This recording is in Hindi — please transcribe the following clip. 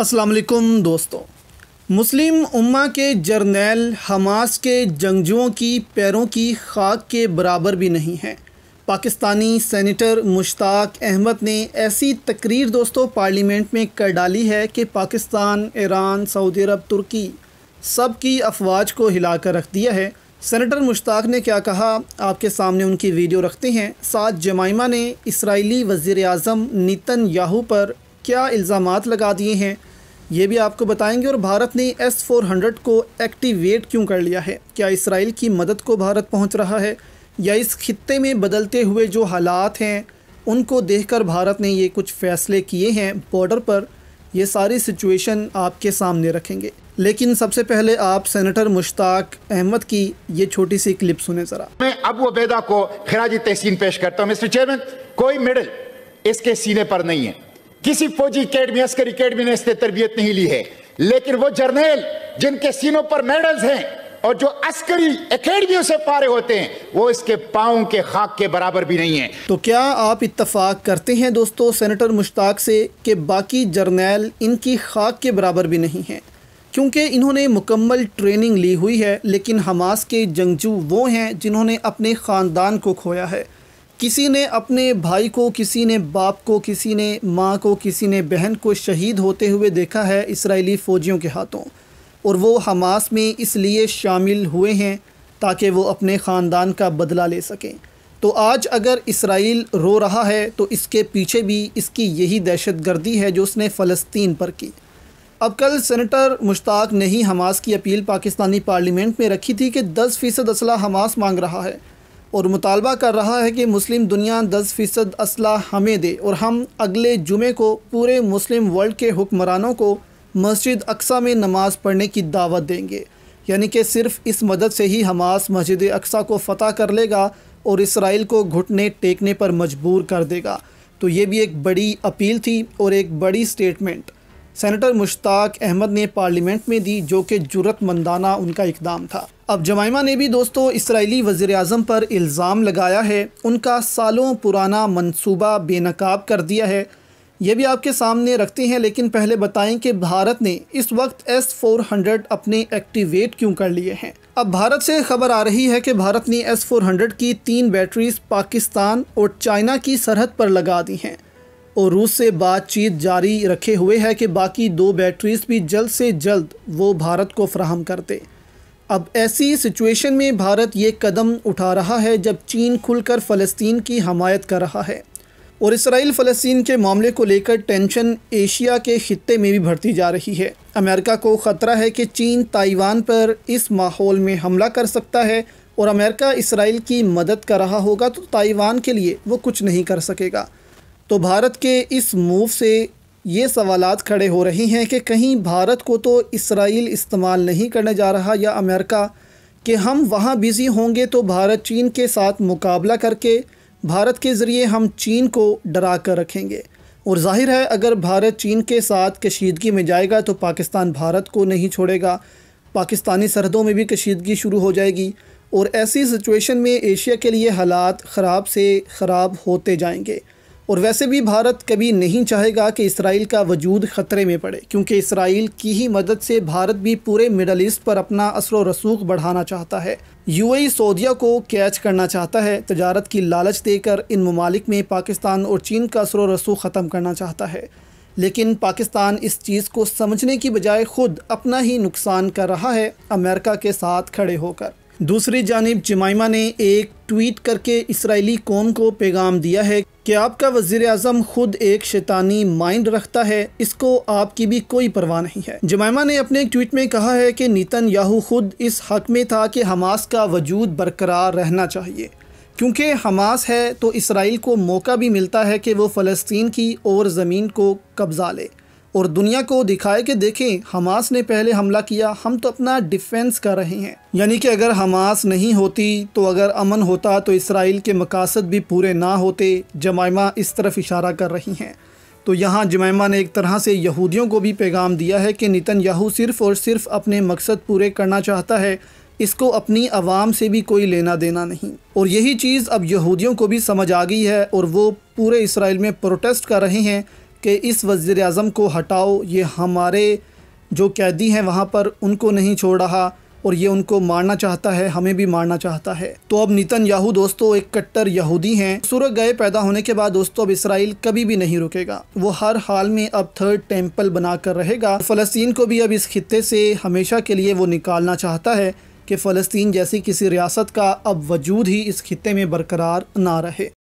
असलकुम दोस्तों मुस्लिम उम्मा के जर्नैल हमास के जंगजुओं की पैरों की खाक के बराबर भी नहीं हैं पाकिस्तानी सेनेटर मुश्ताक अहमद ने ऐसी तकरीर दोस्तों पार्लियामेंट में कर डाली है कि Pakistan Iran Saudi Arab Turkey सब की अफवाज को हिला कर रख दिया है सेनेटर मुश्ताक ने क्या कहा आपके सामने उनकी वीडियो रखते हैं साथ जमाइमा ने इसराइली वज़ी अजम नितन याहू पर क्या इल्ज़ाम लगा दिए हैं ये भी आपको बताएंगे और भारत ने एस फोर हंड्रेड को एक्टिवेट क्यों कर लिया है क्या इसराइल की मदद को भारत पहुंच रहा है या इस खत्े में बदलते हुए जो हालात हैं उनको देखकर भारत ने ये कुछ फ़ैसले किए हैं बॉर्डर पर ये सारी सिचुएशन आपके सामने रखेंगे लेकिन सबसे पहले आप सेनेटर मुश्ताक अहमद की ये छोटी सी क्लिप सुने ज़रा मैं अब वो बेदा को खराज तहसीन पेश करता हूँ मिस्टर चेयरमैन कोई मेडल इसके सीने पर नहीं है किसी फौजी अकेडमी अस्करी अकेडमी ने इससे तरबियत नहीं ली है लेकिन वो जर्नेल जिनके सीनों पर मेडल्स हैं और जो अस्करी अकेडमियों से पारे होते हैं वो इसके पाओ के खाक के बराबर भी नहीं है तो क्या आप इतफाक करते हैं दोस्तों सेनेटर मुश्ताक से कि बाकी जर्नेल इनकी खाक के बराबर भी नहीं है क्योंकि इन्होंने मुकम्मल ट्रेनिंग ली हुई है लेकिन हमास के जंगजू वो हैं जिन्होंने अपने ख़ानदान को खोया है किसी ने अपने भाई को किसी ने बाप को किसी ने माँ को किसी ने बहन को शहीद होते हुए देखा है इसराइली फ़ौजियों के हाथों और वो हमास में इसलिए शामिल हुए हैं ताकि वो अपने ख़ानदान का बदला ले सकें तो आज अगर इसराइल रो रहा है तो इसके पीछे भी इसकी यही दहशत गर्दी है जो उसने फ़लस्तीन पर की अब कल सेनेटर मुश्ताक ने ही हमास की अपील पाकिस्तानी पार्लियामेंट में रखी थी कि दस फ़ीसद असला हमास मांग रहा है और मुतालबा कर रहा है कि मुस्लिम दुनिया दस फ़ीसद असला हमें दे और हम अगले जुमे को पूरे मुस्लिम वर्ल्ड के हुक्मरानों को मस्जिद अक्सा में नमाज़ पढ़ने की दावत देंगे यानी कि सिर्फ इस मदद से ही हमास मस्जिद अक्सा को फ़तह कर लेगा और इसराइल को घुटने टेकने पर मजबूर कर देगा तो ये भी एक बड़ी अपील थी और एक बड़ी स्टेटमेंट सेनेटर मुश्ताक अहमद ने पार्लियामेंट में दी जो कि जरूरतमंदाना उनका इकदाम था अब जमाइमा ने भी दोस्तों इसराइली वज़ी अजम पर इल्ज़ाम लगाया है उनका सालों पुराना मनसूबा बेनकाब कर दिया है यह भी आपके सामने रखते हैं लेकिन पहले बताएं कि भारत ने इस वक्त एस फोर हंड्रेड अपने एक्टिवेट क्यों कर लिए हैं अब भारत से खबर आ रही है कि भारत ने एस फोर हंड्रेड की तीन बैटरीज पाकिस्तान और चाइना की सरहद पर लगा दी हैं और रूस से बातचीत जारी रखे हुए है कि बाकी दो बैटरीज भी जल्द से जल्द वो भारत को फ्राहम कर दें अब ऐसी सिचुएशन में भारत ये कदम उठा रहा है जब चीन खुलकर फ़लस्तीन की हमायत कर रहा है और इसराइल फ़लस्तीन के मामले को लेकर टेंशन एशिया के खत्े में भी बढ़ती जा रही है अमेरिका को ख़तरा है कि चीन ताइवान पर इस माहौल में हमला कर सकता है और अमेरिका इसराइल की मदद कर रहा होगा तो ताइवान के लिए वो कुछ नहीं कर सकेगा तो भारत के इस मूव से ये सवाल खड़े हो रहे हैं कि कहीं भारत को तो इसराइल इस्तेमाल नहीं करने जा रहा या अमेरिका कि हम वहाँ बिज़ी होंगे तो भारत चीन के साथ मुकाबला करके भारत के ज़रिए हम चीन को डरा कर रखेंगे और जाहिर है अगर भारत चीन के साथ कशीदगी में जाएगा तो पाकिस्तान भारत को नहीं छोड़ेगा पाकिस्तानी सरहदों में भी कशीदगी शुरू हो जाएगी और ऐसी सिचुएशन में एशिया के लिए हालात ख़राब से ख़राब होते जाएंगे और वैसे भी भारत कभी नहीं चाहेगा कि इसराइल का वजूद ख़तरे में पड़े क्योंकि इसराइल की ही मदद से भारत भी पूरे मिडल ईस्ट पर अपना असर व रसूख बढ़ाना चाहता है यूएई सऊदिया को कैच करना चाहता है तजारत की लालच देकर इन ममालिक में पाकिस्तान और चीन का असर व रसूख ख़त्म करना चाहता है लेकिन पाकिस्तान इस चीज़ को समझने की बजाय ख़ुद अपना ही नुकसान कर रहा है अमेरिका के साथ खड़े होकर दूसरी जानब जमाइमा ने एक ट्वीट करके इसराइली कौम को पैगाम दिया है कि आपका वजीर अजम खुद एक शैतानी माइंड रखता है इसको आपकी भी कोई परवाह नहीं है जमायमा ने अपने एक ट्वीट में कहा है कि नीतन याहू खुद इस हक में था कि हमास का वजूद बरकरार रहना चाहिए क्योंकि हमास है तो इसराइल को मौका भी मिलता है कि वो फ़लस्तीन की और ज़मीन को कब्ज़ा ले और दुनिया को दिखाए कि देखें हमास ने पहले हमला किया हम तो अपना डिफेंस कर रहे हैं यानी कि अगर हमास नहीं होती तो अगर अमन होता तो इसराइल के मकासद भी पूरे ना होते जमायमा इस तरफ इशारा कर रही हैं तो यहाँ जमायमा ने एक तरह से यहूदियों को भी पैगाम दिया है कि नितन याहू सिर्फ़ और सिर्फ अपने मकसद पूरे करना चाहता है इसको अपनी आवाम से भी कोई लेना देना नहीं और यही चीज़ अब यहूदियों को भी समझ आ गई है और वो पूरे इसराइल में प्रोटेस्ट कर रहे हैं कि इस वज़ी अज़म को हटाओ ये हमारे जो कैदी हैं वहाँ पर उनको नहीं छोड़ रहा और ये उनको मारना चाहता है हमें भी मारना चाहता है तो अब नितन याहू दोस्तों एक कट्टर यहूदी हैं सूरज गए पैदा होने के बाद दोस्तों अब इसराइल कभी भी नहीं रुकेगा वो हर हाल में अब थर्ड टेम्पल बनाकर रहेगा फ़लस्तीन को भी अब इस खत्े से हमेशा के लिए वो निकालना चाहता है कि फ़लस्तीन जैसी किसी रियासत का अब वजूद ही इस खत्े में बरकरार ना रहे